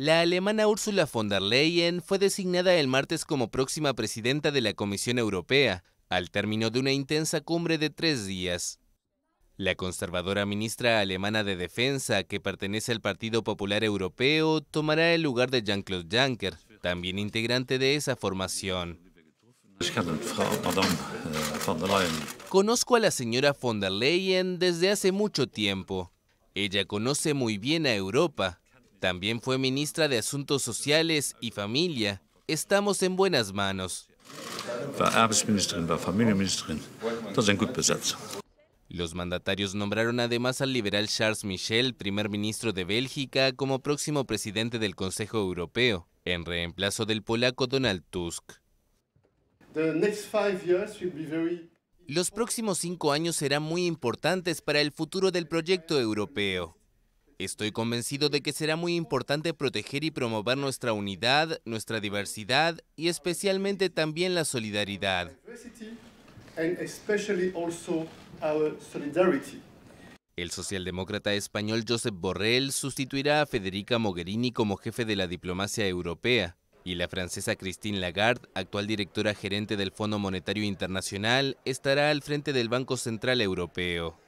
La alemana Ursula von der Leyen fue designada el martes como próxima presidenta de la Comisión Europea, al término de una intensa cumbre de tres días. La conservadora ministra alemana de Defensa, que pertenece al Partido Popular Europeo, tomará el lugar de Jean-Claude Juncker, también integrante de esa formación. Conozco a la señora von der Leyen desde hace mucho tiempo. Ella conoce muy bien a Europa, también fue ministra de Asuntos Sociales y Familia. Estamos en buenas manos. Los mandatarios nombraron además al liberal Charles Michel, primer ministro de Bélgica, como próximo presidente del Consejo Europeo, en reemplazo del polaco Donald Tusk. Los próximos cinco años serán muy importantes para el futuro del proyecto europeo. Estoy convencido de que será muy importante proteger y promover nuestra unidad, nuestra diversidad y especialmente también la solidaridad. El socialdemócrata español Josep Borrell sustituirá a Federica Mogherini como jefe de la diplomacia europea y la francesa Christine Lagarde, actual directora gerente del Fondo Monetario Internacional, estará al frente del Banco Central Europeo.